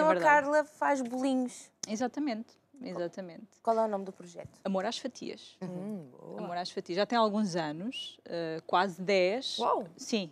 então é a Carla faz bolinhos. Exatamente. Exatamente. Qual é o nome do projeto? Amor às Fatias. Uhum, hum, Amor às Fatias. Já tem alguns anos, uh, quase 10. Uau! Sim.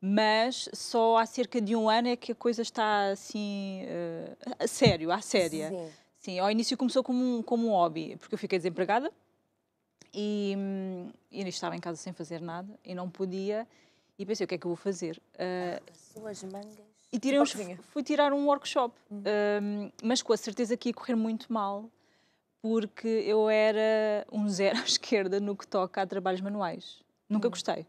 Mas só há cerca de um ano é que a coisa está assim, uh, a sério, à séria. Sim. Sim, ao início começou como um, como um hobby, porque eu fiquei desempregada e, hum, e estava em casa sem fazer nada e não podia. E pensei, o que é que eu vou fazer? Uh, eh, suas mangas. E tipo tirei uns, fui tirar um workshop, uhum. um, mas com a certeza que ia correr muito mal, porque eu era um zero à esquerda no que toca a trabalhos manuais. Nunca hum. gostei,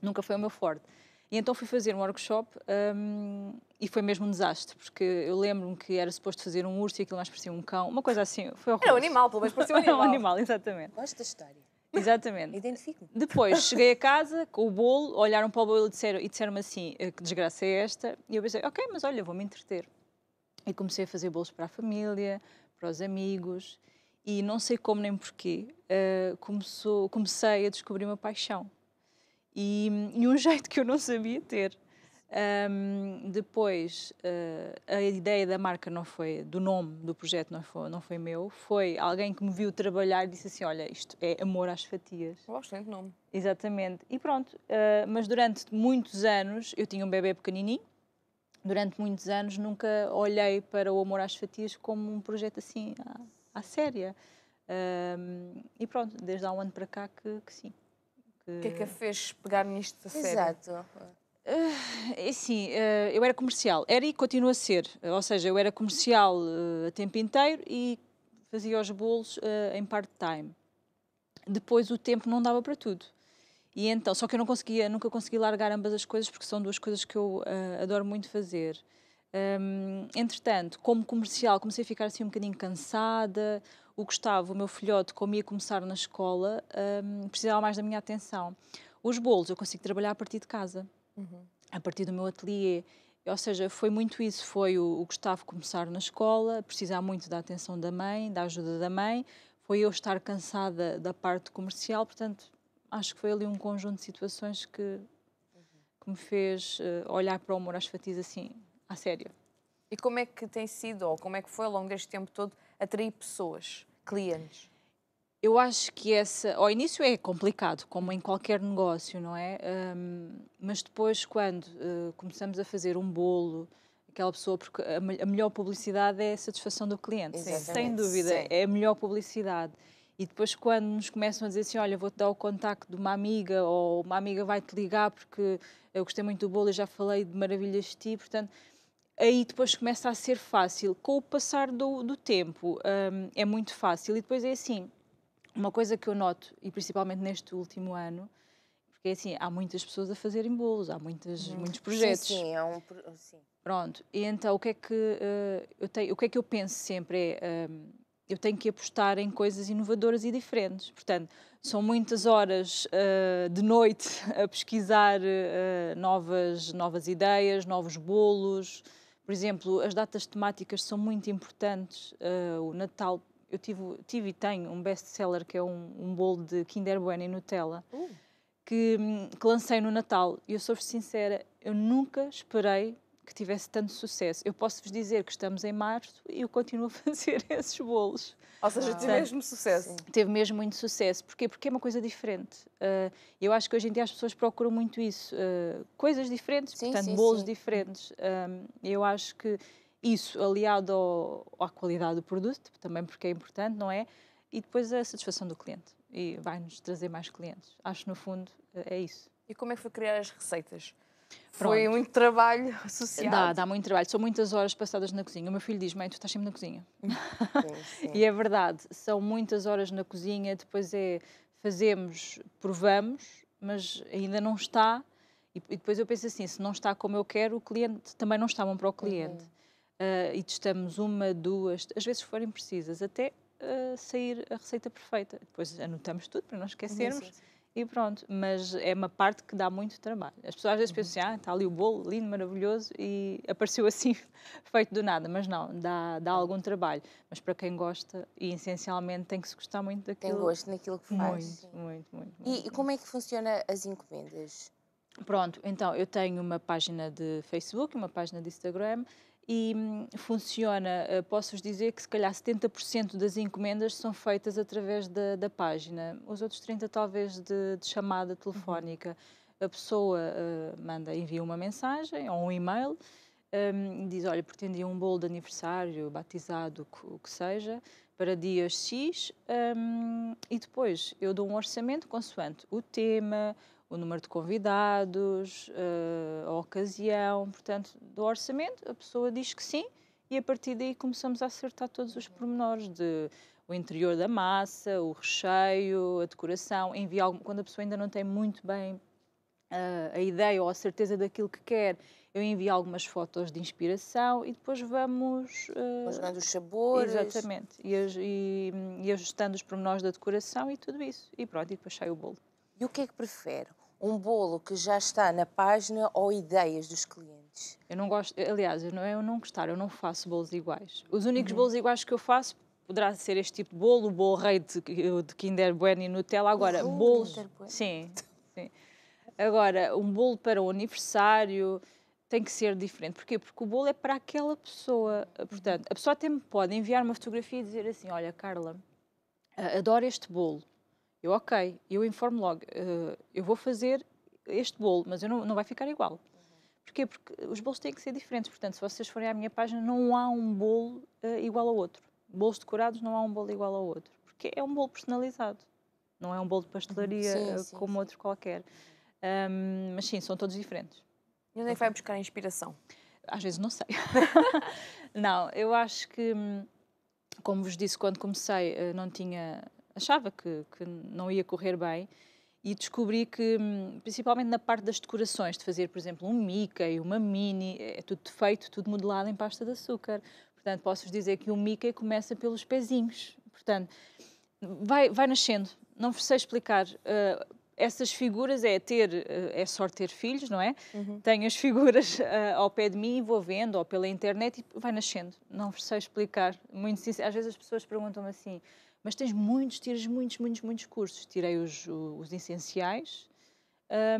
nunca foi o meu forte. E então fui fazer um workshop um, e foi mesmo um desastre, porque eu lembro-me que era suposto fazer um urso e aquilo mais parecia um cão, uma coisa assim, foi Era é um animal, pelo menos parecia um é animal. era um animal, exatamente. Gosto da história. Exatamente. Identifico-me. Depois cheguei a casa com o bolo, olharam para o bolo e disseram-me e disseram assim: eh, que desgraça é esta? E eu pensei: ok, mas olha, vou-me entreter. E comecei a fazer bolos para a família, para os amigos, e não sei como nem porquê, uh, começou, comecei a descobrir uma paixão. E, e um jeito que eu não sabia ter. Um, depois, uh, a ideia da marca não foi, do nome do projeto não foi, não foi meu, foi alguém que me viu trabalhar e disse assim: Olha, isto é amor às fatias. Um oh, excelente nome. Exatamente. E pronto, uh, mas durante muitos anos, eu tinha um bebê pequenininho, durante muitos anos nunca olhei para o amor às fatias como um projeto assim à, à séria. Um, e pronto, desde há um ano para cá que, que sim. O que... que é que a fez pegar nisto a sério? Exato. Uh, eh, é sim, uh, eh, eu era comercial, era e continuo a ser. ou seja, eu era comercial uh, a tempo inteiro e fazia os bolos em part-time. Depois o tempo não dava para tudo. E então, só que eu não conseguia, nunca consegui largar ambas as coisas porque são duas coisas que eu adoro muito fazer. Um, ehm, entretanto, como comercial, comecei a ficar assim um bocadinho cansada. O Gustavo, o meu filhote, como ia começar na escola, um, ehm, precisava mais da minha atenção. Os bolos eu consigo trabalhar a partir de casa uhum. a partir do meu ateliê. Ou seja, foi muito isso. Foi o, o Gustavo começar na escola, precisar muito da atenção da mãe, da ajuda da mãe. Foi eu estar cansada da parte comercial. Portanto, acho que foi ali um conjunto de situações que, uhum. que me fez uh, olhar para o amor às fatias assim, a sério. E como é que tem sido, ou como é que foi ao longo deste tempo todo, atrair pessoas, clientes? eu acho que essa. Ao início é complicado, como em qualquer negócio, não é? Um, mas depois, quando uh, começamos a fazer um bolo, aquela pessoa, porque a, a melhor publicidade é a satisfação do cliente, Sim, sem dúvida, Sim. é a melhor publicidade. E depois, quando nos começam a dizer assim: Olha, vou-te dar o contacto de uma amiga, ou uma amiga vai-te ligar porque eu gostei muito do bolo e já falei de maravilhas de ti, portanto aí depois começa a ser fácil. Com o passar do, do tempo, um, é muito fácil. E depois é assim: uma coisa que eu noto, e principalmente neste último ano, porque assim, há muitas pessoas a fazerem bolos, há muitas, hum. muitos projetos. Sim, sim, é um. Sim. Pronto, e então o que é que, uh, eu, tenho, o que, é que eu penso sempre é. Um, ehm, eu tenho que apostar em coisas inovadoras e diferentes. Portanto, são muitas horas uh, de noite a pesquisar uh, novas, novas ideias, novos bolos. Por exemplo, as datas temáticas são muito importantes. Uh, o Natal eu tive, tive e tenho um best-seller que é um, um bolo de Kinder Bueno e Nutella uh. que, que, lancei no Natal. E eu sou sincera, eu nunca esperei que tivesse tanto sucesso. Eu posso vos dizer que estamos em março e eu continuo a fazer esses bolos. Ou seja, ah. teve mesmo sucesso. Sim. Teve mesmo muito sucesso. Porquê? Porque é uma coisa diferente. Uh, eu acho que hoje em dia as pessoas procuram muito isso. Uh, coisas diferentes, sim, portanto, sim, bolos diferentes. Ah, eu acho que isso aliado ao, à qualidade do produto, também porque é importante, não é? E depois a satisfação do cliente. E vai-nos trazer mais clientes. Acho no fundo é isso. E como é que foi criar as receitas? Pronto. Foi muito trabalho associado. Dá, dá muito trabalho. São muitas horas passadas na cozinha. O meu filho diz, mãe, tu estás sempre na cozinha. Sim, sim. e é verdade, são muitas horas na cozinha, depois é fazemos, provamos, mas ainda não está. E, e depois eu penso assim, se não está como eu quero, o cliente também não está bom para o cliente. Uhum uh, e testamos uma, duas, às vezes forem precisas, até uh, sair a receita perfeita. Depois anotamos tudo para não esquecermos. E pronto, mas é uma parte que dá muito trabalho. As pessoas às vezes uhum. pensam assim, ah, está ali o bolo, lindo, maravilhoso, e apareceu assim, feito do nada. Mas não, dá, dá algum trabalho. Mas para quem gosta, e essencialmente tem que se gostar muito daquilo. Tem gosto naquilo que faz. Muito, muito, muito. E, muito. e como é que funciona as encomendas? Pronto, então eu tenho uma página de Facebook, uma página de Instagram e hum, funciona, eh, posso-vos dizer que se calhar 70% das encomendas são feitas através da, da página, os outros 30% talvez de, de chamada uhum. telefónica. A pessoa uh, manda, envia uma mensagem ou um e-mail, um, diz, olha, pretendia um bolo de aniversário, batizado, o que seja, para dias X, um, e depois eu dou um orçamento consoante o tema, o número de convidados, eh, a ocasião, portanto, do orçamento, a pessoa diz que sim e a partir daí começamos a acertar todos os pormenores de o interior da massa, o recheio, a decoração, envia algum, quando a pessoa ainda não tem muito bem a, eh, a ideia ou a certeza daquilo que quer, eu envio algumas fotos de inspiração e depois vamos... Uh, os sabores... Exatamente, e, e, hum, e ajustando os pormenores da decoração e tudo isso. E pronto, e depois sai o bolo. E o que é que prefere? Um bolo que já está na página ou ideias dos clientes? Eu não gosto, aliás, eu não, eu não gostar, eu não faço bolos iguais. Os únicos uhum. bolos iguais que eu faço poderá ser este tipo de bolo, o bolo rei de, de Kinder Bueno e Nutella. Agora, bolos. Bueno. Sim, sim. Agora, um bolo para o aniversário tem que ser diferente. Porquê? Porque o bolo é para aquela pessoa. Portanto, a pessoa até me pode enviar uma fotografia e dizer assim: Olha, Carla, adoro este bolo. Eu, ok, eu informo logo, uh, eu vou fazer este bolo, mas eu não, não vai ficar igual. Uhum. Porquê? Porque os bolos têm que ser diferentes. Portanto, se vocês forem à minha página, não há um bolo uh, igual ao outro. Bolos decorados, não há um bolo igual ao outro. Porque é um bolo personalizado. Não é um bolo de pastelaria sim, eh, sim, como sim. outro qualquer. Um, mas sim, são todos diferentes. E onde é que vai buscar a inspiração? Às vezes não sei. não, eu acho que, hum, como vos disse, quando comecei não tinha achava que, que não ia correr bem e descobri que, hum, principalmente na parte das decorações, de fazer, por exemplo, um Mickey, uma Mini, é, é tudo feito, tudo modelado em pasta de açúcar. Portanto, posso-vos dizer que o Mickey começa pelos pezinhos. Portanto, vai, vai nascendo. Não vos sei explicar. Uh, essas figuras é ter, uh, é sorte ter filhos, não é? Uhum. Tenho as figuras uh, ao pé de mim envolvendo vou vendo, ou pela internet, e vai nascendo. Não vos sei explicar. Muito sincero. Às vezes as pessoas perguntam-me assim, mas tens muitos, tiras muitos, muitos, muitos cursos. Tirei os, os essenciais.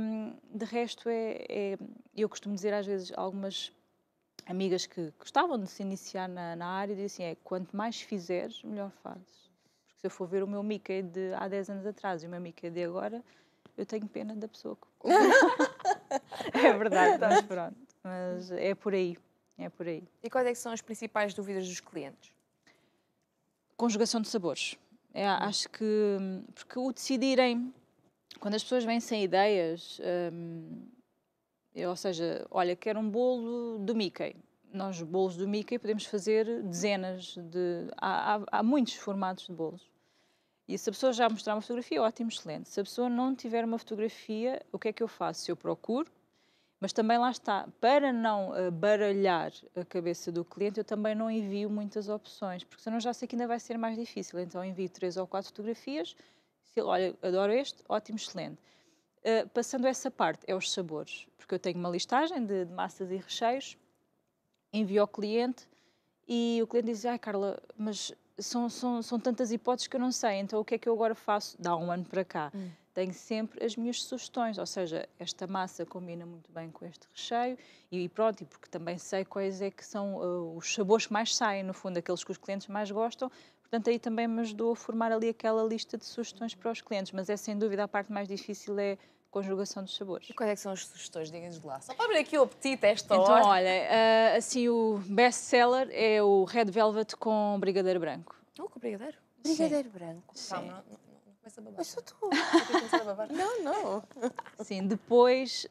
Um, de resto, é, é, eu costumo dizer às vezes algumas amigas que gostavam de se iniciar na, na área, dizem assim, é, quanto mais fizeres, melhor fazes. Porque se eu for ver o meu Mickey de há 10 anos atrás e o meu Mickey de agora, eu tenho pena da pessoa que É verdade, estás pronto. Mas é por aí, é por aí. E quais é são as principais dúvidas dos clientes? conjugação de sabores. É, uhum. acho que. Porque o decidirem. Quando as pessoas vêm sem ideias. Hum, é, ou seja, olha, quero um bolo do Mickey. Nós, bolos do Mickey, podemos fazer dezenas de. Há, há, há muitos formatos de bolos. E se a pessoa já mostrar uma fotografia, ótimo, excelente. Se a pessoa não tiver uma fotografia, o que é que eu faço? Eu procuro mas também lá está, para não eh, baralhar a cabeça do cliente, eu também não envio muitas opções, porque senão já sei que ainda vai ser mais difícil. Então envio três ou quatro fotografias, se ele, olha, adoro este, ótimo, excelente. Uh, passando essa parte, é os sabores, porque eu tenho uma listagem de, de massas e recheios, envio ao cliente e o cliente diz: Ai, Carla, mas são, são, são tantas hipóteses que eu não sei, então o que é que eu agora faço? Dá um ano para cá. Hum tenho sempre as minhas sugestões, ou seja, esta massa combina muito bem com este recheio e pronto, e porque também sei quais é que são uh, os sabores que mais saem, no fundo, aqueles que os clientes mais gostam, portanto aí também me ajudou a formar ali aquela lista de sugestões para os clientes, mas é sem dúvida a parte mais difícil é conjugação dos sabores. E quais é são as sugestões? digam nos lá. Só para abrir aqui o apetite a esta então, hora. Então, olha, uh, assim, o best-seller é o Red Velvet com brigadeiro branco. Oh, com brigadeiro? Brigadeiro Sim. branco. Sim. Calma, começa a babar. Mas sou tu. a babar. Não, não. Sim, depois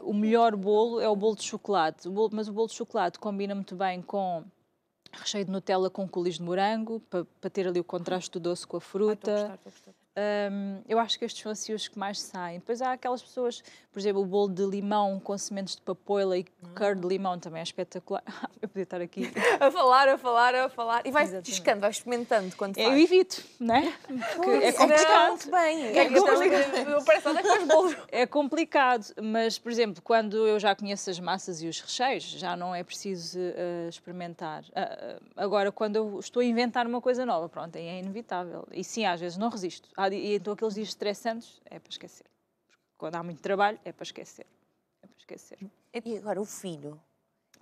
uh, o melhor bolo é o bolo de chocolate. O bolo, mas o bolo de chocolate combina muito bem com recheio de Nutella com colis de morango, para, ter ali o contraste do doce com a fruta. Ah, um, eu acho que estes são assim os que mais saem. Depois há aquelas pessoas, por exemplo, o bolo de limão com sementes de papoila e ah. curd de limão também é espetacular. Ah, eu podia estar aqui a falar, a falar, a falar. E vais Exatamente. discando, vais experimentando quando faz. Eu evito, né? Porque é, é complicado. Não, muito bem. É, é, é, é, É complicado, mas, por exemplo, quando eu já conheço as massas e os recheios, já não é preciso uh, experimentar. Uh, agora, quando eu estou a inventar uma coisa nova, pronto, é inevitável. E sim, às vezes não resisto. e então aqueles dias estressantes é para esquecer. Quando há muito trabalho, é para esquecer. É para esquecer. E agora o filho?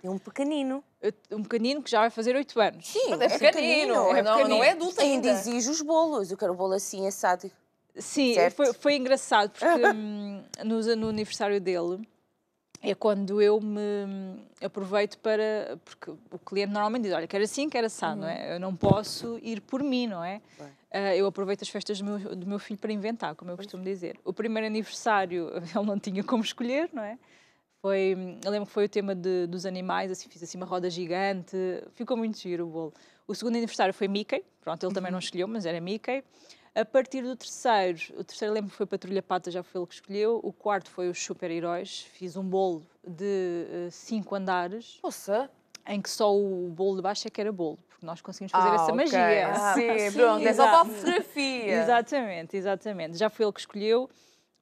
É um pequenino. Um pequenino que já vai fazer 8 anos. Sim, é, é, pequenino, pequenino. é, pequenino. Não, não é adulto ainda. Ainda exige os bolos. Eu quero o bolo assim assado. Sim, foi, foi engraçado porque hum, no, no aniversário dele é quando eu me hum, aproveito para. Porque o cliente normalmente diz: olha, quer assim, quer assim uhum. não é? Uhum. Eu não posso ir por mim, não é? Uh, eu aproveito as festas do meu, do meu, filho para inventar, como eu costumo dizer. O primeiro aniversário ele não tinha como escolher, não é? Foi, hum, eu lembro que foi o tema de, dos animais, assim, fiz assim uma roda gigante, ficou muito giro o bolo. O segundo aniversário foi Mickey, pronto, ele também não uhum. escolheu, mas era Mickey. A partir do terceiro, o terceiro lembro que foi Patrulha Pata, já foi ele que escolheu. O quarto foi os super-heróis. Fiz um bolo de uh, cinco andares. Nossa! Em que só o bolo de baixo é que era bolo, porque nós conseguimos fazer ah, essa okay. magia. Ah, sim, sim, pronto, é só para a fotografia. exatamente, exatamente. Já foi ele que escolheu.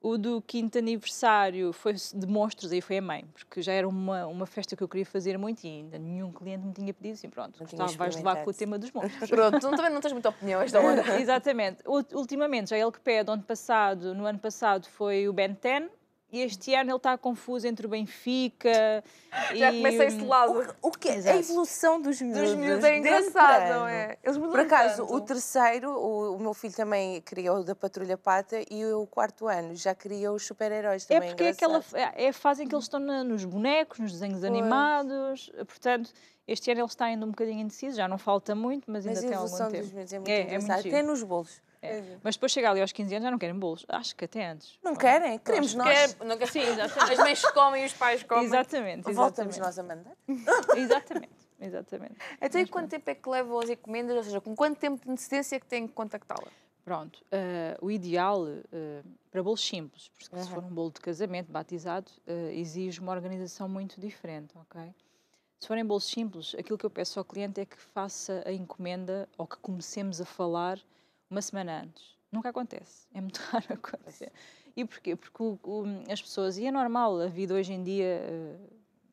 O do quinto aniversário foi de monstros, aí foi a mãe, porque já era uma, uma festa que eu queria fazer muito e ainda nenhum cliente me tinha pedido assim, pronto, gostava, vais levar com o tema dos monstros. pronto, tu também não tens muita opinião esta hora. Exatamente. Ultimamente, já é ele que pede, ano passado, no ano passado foi o Ben 10, e este ano ele está confuso entre o Benfica Já e... começa esse lado. O, o que é? A evolução dos miúdos. Dos miúdos é engraçado, não é? Eles Por acaso, tanto. o terceiro, o, o, meu filho também criou o da Patrulha Pata e o quarto ano já criou os super-heróis é também. É porque é, aquela, é a é, fase em que eles estão na, nos bonecos, nos desenhos pois. animados. Portanto, este ano ele está ainda um bocadinho indeciso, já não falta muito, mas ainda tem algum tempo. Dos miúdos é muito é, é muito Até nos bolos. É. é. Mas depois chega ali aos 15 anos já não querem bolos. Acho que até antes. Não querem? Queremos nós. Quer, não sim, As mães comem e os pais comem. Exatamente. Voltamos nós a mandar. exatamente. Exatamente. Até Mas, quanto tempo é que levam as encomendas? Ou seja, com quanto tempo de antecedência é que têm que contactá-la? Pronto, uh, o ideal uh, para bolos simples, porque uhum. se for um bolo de casamento, batizado, uh, exige uma organização muito diferente, ok? Se forem bolos simples, aquilo que eu peço ao cliente é que faça a encomenda ou que comecemos a falar uma semana antes. Nunca acontece, é muito raro acontecer. E porquê? Porque o, o, as pessoas, e é normal, a vida hoje em dia, eh,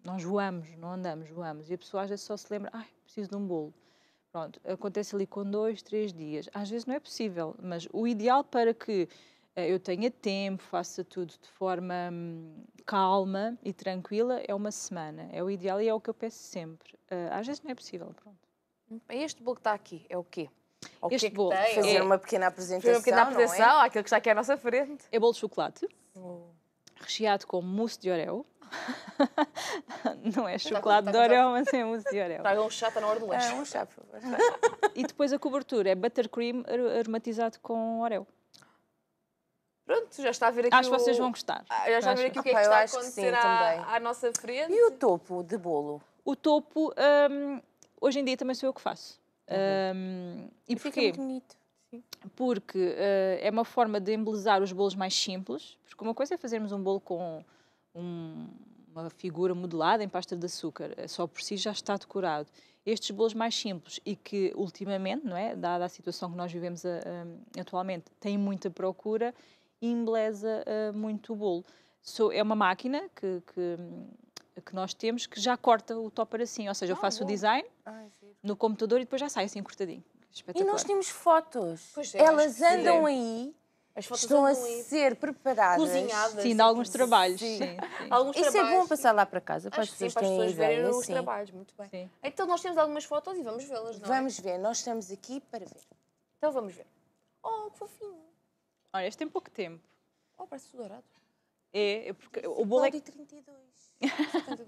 nós voamos, não andamos, voamos, e a pessoa às vezes só se lembra, ai, preciso de um bolo. Pronto, acontece ali com dois, três dias. Às vezes não é possível, mas o ideal para que eh, eu tenha tempo, faça tudo de forma hum, calma e tranquila, é uma semana. É o ideal e é o que eu peço sempre. Eh, às vezes não é possível, pronto. Hum, este bolo que está aqui é o quê? O este que é que bolo. Tem? Fazer é, uma pequena apresentação. Fazer uma pequena apresentação é? àquilo que está aqui à nossa frente. É bolo de chocolate, oh. recheado com mousse de orel. não é chocolate de orel, mas é mousse de orel. Traga um chá na hora do lanche. É, um chá, por favor. e depois a cobertura é buttercream aromatizado com orel. Pronto, já está a ver aqui. Acho que o... vocês vão gostar. Ah, já está a ver aqui o que é que ah, está a acontecer sim, à, à, nossa frente. E o topo de bolo? O topo, hum, hoje em dia também sou eu que faço. Uhum. Um, e porquê? Porque uh, é uma forma de embelezar os bolos mais simples, porque uma coisa é fazermos um bolo com um, uma figura modelada em pasta de açúcar, eh, só por si já está decorado. Estes bolos mais simples e que ultimamente, não é, dada a situação que nós vivemos uh, atualmente, têm muita procura, embeleza uh, muito o bolo. So, é uma máquina que, que que nós temos que já corta o topper assim, ou seja, eu ah, faço ah, é o design no computador e depois já sai assim cortadinho. E nós temos fotos. É, Elas andam aí estão a ser preparadas. Cozinhadas. Sim, de assim. alguns trabalhos. Sim. Sim, sim. Alguns Isso trabalhos, é bom passar lá para casa, para as pessoas, verem os trabalhos. Muito bem. Então, nós temos algumas fotos e vamos vê-las, é? Vamos ver, nós estamos aqui para ver. Então, vamos ver. Oh, que fofinho. Olha, este tem pouco tempo. Oh, parece dourado. É, é, porque o bolo é... 32.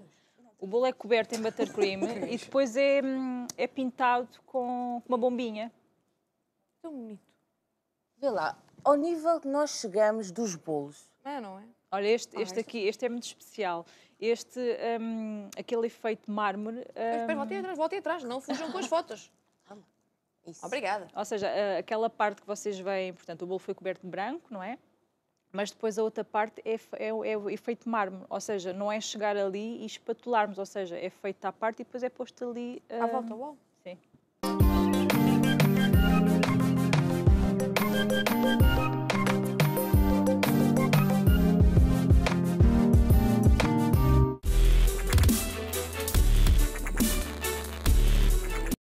o bolo é coberto em buttercream e depois é, hum, é pintado com uma bombinha. Tão bonito. Vê lá, ao nível que nós chegamos dos bolos. É, não é? Olha, este, ah, este aqui, este é muito especial. Este, um, aquele efeito mármore... Um... Mas, espera, hum, voltem atrás, voltem atrás, não fujam com as fotos. Isso. Obrigada. Ou seja, aquela parte que vocês veem, portanto, o bolo foi coberto de branco, não é? mas depois a outra parte é, é, é o efeito mármore, ou seja, não é chegar ali e espatularmos, ou seja, é feito à parte e depois é posto ali... À volta ao hum, uau!